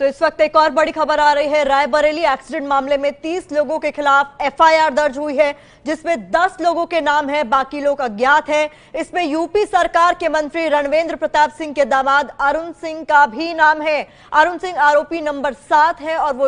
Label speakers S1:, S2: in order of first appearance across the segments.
S1: तो इस वक्त एक और बड़ी खबर आ रही है रायबरेली एक्सीडेंट मामले में 30 लोगों के खिलाफ एफआईआर दर्ज हुई है जिसमें 10 लोगों के नाम है बाकी लोग अज्ञात हैं इसमें यूपी सरकार के मंत्री रणवेंद्र प्रताप सिंह के दामाद अरुण सिंह का भी नाम है अरुण सिंह आरोपी नंबर सात है और वो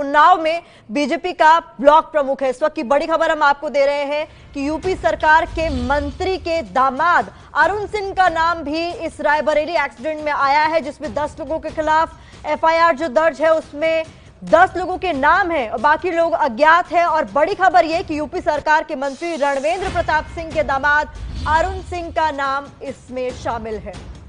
S1: उन्नाव में बीजेपी का ब्लॉक प्रमुख है इस वक्त की बड़ी खबर हम आपको दे रहे हैं कि यूपी सरकार के मंत्री के दामाद अरुण सिंह का नाम भी इस रायबरेली एक्सीडेंट में आया है जिसमें 10 लोगों के खिलाफ एफआईआर जो दर्ज है उसमें 10 लोगों के नाम है और बाकी लोग अज्ञात है और बड़ी खबर यह कि यूपी सरकार के मंत्री रणवेंद्र प्रताप सिंह के दामाद अरुण सिंह का नाम इसमें शामिल है